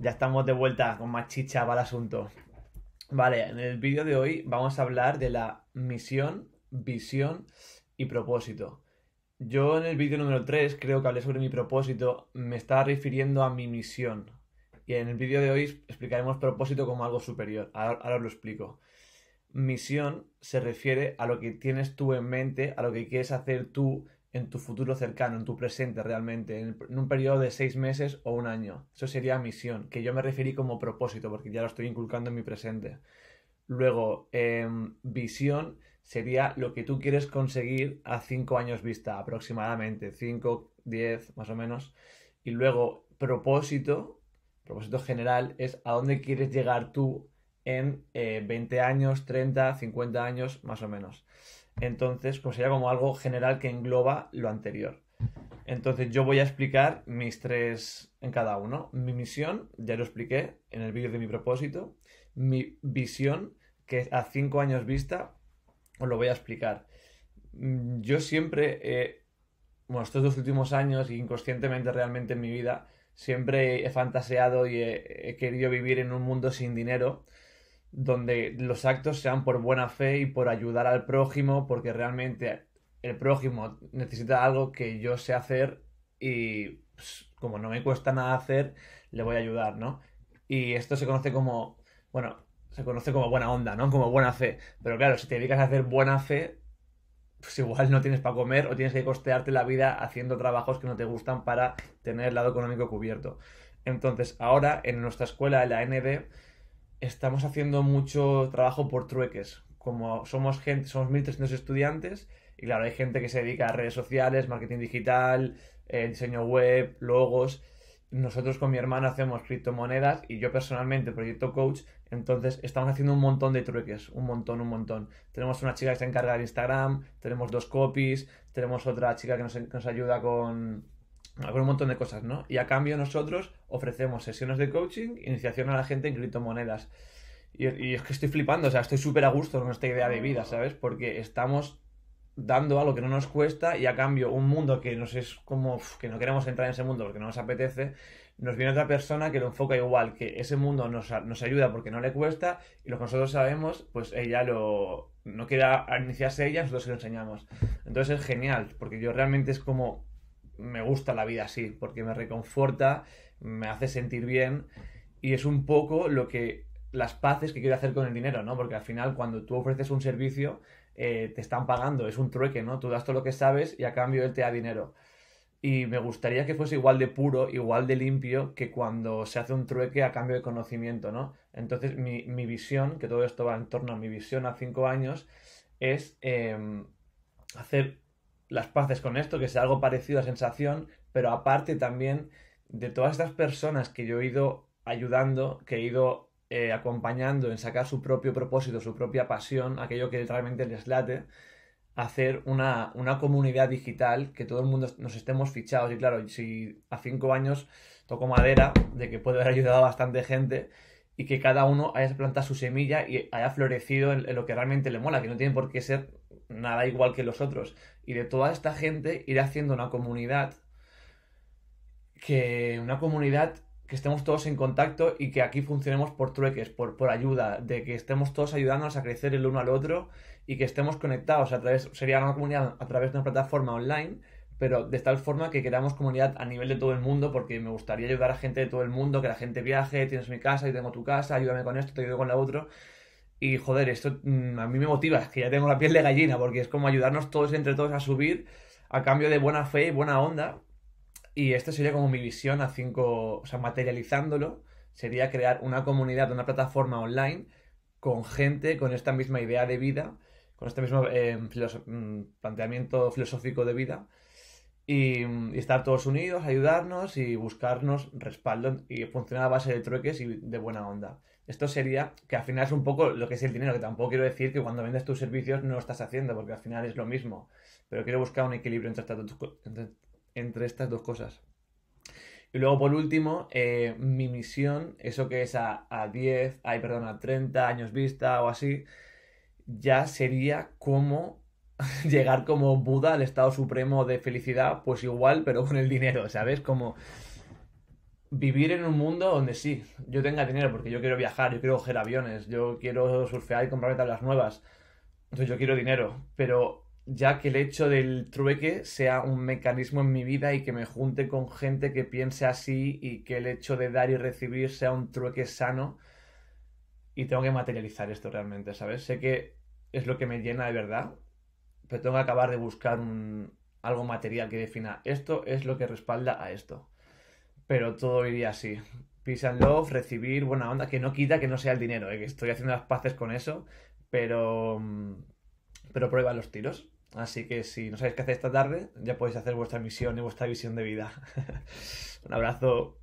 Ya estamos de vuelta con más chicha para el asunto. Vale, en el vídeo de hoy vamos a hablar de la misión, visión y propósito. Yo en el vídeo número 3 creo que hablé sobre mi propósito, me estaba refiriendo a mi misión. Y en el vídeo de hoy explicaremos propósito como algo superior. Ahora, ahora os lo explico. Misión se refiere a lo que tienes tú en mente, a lo que quieres hacer tú en tu futuro cercano, en tu presente realmente, en, un periodo de seis meses o un año. Eso sería misión, que yo me referí como propósito, porque ya lo estoy inculcando en mi presente. Luego, em, visión sería lo que tú quieres conseguir a cinco años vista aproximadamente, cinco, diez más o menos. Y luego, propósito, propósito general, es a dónde quieres llegar tú en 20 eh, años, 30, 50 años más o menos. Entonces, pues sería como algo general que engloba lo anterior. Entonces, yo voy a explicar mis tres en cada uno. Mi misión, ya lo expliqué en el vídeo de mi propósito. Mi visión, que a cinco años vista, os lo voy a explicar. Mm, yo siempre, bueno, estos dos últimos años, e inconscientemente realmente en mi vida, siempre he fantaseado y he querido vivir en un mundo sin dinero donde los actos sean por buena fe y por ayudar al prójimo, porque realmente el prójimo necesita algo que yo sé hacer y pues, como no me cuesta nada hacer, le voy a ayudar, ¿no? Y esto se conoce como, bueno, se conoce como buena onda, ¿no? Como buena fe. Pero claro, si te dedicas a hacer buena fe, pues igual no tienes para comer o tienes que costearte la vida haciendo trabajos que no te gustan para tener el lado económico cubierto. Entonces, ahora en nuestra escuela, en la ND, estamos haciendo mucho trabajo por trueques. Como somos gente, somos 1.300 estudiantes y claro, hay gente que se dedica a redes sociales, marketing digital, eh, diseño web, logos. Nosotros con mi hermana hacemos criptomonedas y yo personalmente proyecto coach, entonces estamos haciendo un montón de trueques, un montón, un montón. Tenemos una chica que se encarga de Instagram, tenemos dos copies, tenemos otra chica que que nos ayuda con, con un montón de cosas, ¿no? Y a cambio nosotros ofrecemos sesiones de coaching, iniciación a la gente en criptomonedas. Y, es que estoy flipando, o sea, estoy súper a gusto con esta idea de vida, ¿sabes? Porque estamos dando algo que no nos cuesta y a cambio un mundo que nos es como que no queremos entrar en ese mundo porque no nos apetece, nos viene otra persona que lo enfoca igual, que ese mundo nos, nos ayuda porque no le cuesta y lo que nosotros sabemos, pues ella lo no quiera iniciarse ella, nosotros se lo enseñamos. Entonces es genial, porque yo realmente es como me gusta la vida así, porque me reconforta, me hace sentir bien y es un poco lo que las paces que quiero hacer con el dinero, ¿no? Porque al final cuando tú ofreces un servicio eh, te están pagando, es un trueque, ¿no? Tú das todo lo que sabes y a cambio él te da dinero. Y me gustaría que fuese igual de puro, igual de limpio que cuando se hace un trueque a cambio de conocimiento, ¿no? Entonces mi, mi visión, que todo esto va en torno a mi visión a cinco años, es em, hacer las paces con esto, que sea algo parecido a sensación, pero aparte también de todas estas personas que yo he ido ayudando, que he ido eh, acompañando en sacar su propio propósito, su propia pasión, aquello que realmente les late, hacer una, comunidad digital que todo el mundo nos estemos fichados. Y claro, si a cinco años toco madera, de que puede haber ayudado bastante gente y que cada uno haya plantado su semilla y haya florecido en lo que realmente le mola, que no tiene por qué ser nada igual que los otros. Y de toda esta gente ir haciendo una comunidad que una comunidad que estemos todos en contacto y que aquí funcionemos por trueques, por, por ayuda, de que estemos todos ayudándonos a crecer el uno al otro y que estemos conectados a través, sería una comunidad a través de una plataforma online, pero de tal forma que creamos comunidad a nivel de todo el mundo, porque me gustaría ayudar a gente de todo el mundo, que la gente viaje, tienes mi casa, y tengo tu casa, ayúdame con esto, te ayudo con lo otro, y joder, esto mm, a mí me motiva, es que ya tengo la piel de gallina, porque es como ayudarnos todos entre todos a subir a cambio de buena fe y buena onda. Y esta sería como mi visión a cinco, o sea, materializándolo, sería crear una comunidad, una plataforma online con gente con esta misma idea de vida, con este mismo eh, mm, planteamiento filosófico de vida y, estar todos unidos, ayudarnos y buscarnos respaldo y funcionar a base de trueques y de buena onda. Esto sería que al final es un poco lo que es el dinero, que tampoco quiero decir que cuando vendes tus servicios no lo estás haciendo, porque al final es lo mismo. Pero quiero buscar un equilibrio entre estas dos, entre, estas dos cosas. Y luego, por último, eh, mi misión, eso que es a, a 10, ay, perdón, a 30 años vista o así, ya sería cómo llegar como Buda al estado supremo de felicidad, pues igual, pero con el dinero, ¿sabes? Como vivir en un mundo donde sí, yo tenga dinero, porque yo quiero viajar, yo quiero coger aviones, yo quiero surfear y comprar tablas nuevas. Entonces yo quiero dinero, pero ya que el hecho del trueque sea un mecanismo en mi vida y que me junte con gente que piense así y que el hecho de dar y recibir sea un trueque sano y tengo que materializar esto realmente, ¿sabes? Sé que es lo que me llena de verdad pero tengo que acabar de buscar un, algo material que defina esto es lo que respalda a esto. Pero todo iría así. Peace and love, recibir buena onda, que no quita que no sea el dinero, ¿eh? que estoy haciendo las paces con eso, pero, mm, pero prueba los tiros. Así que si no sabéis qué hacer esta tarde, ya podéis hacer vuestra misión y vuestra visión de vida. Un abrazo.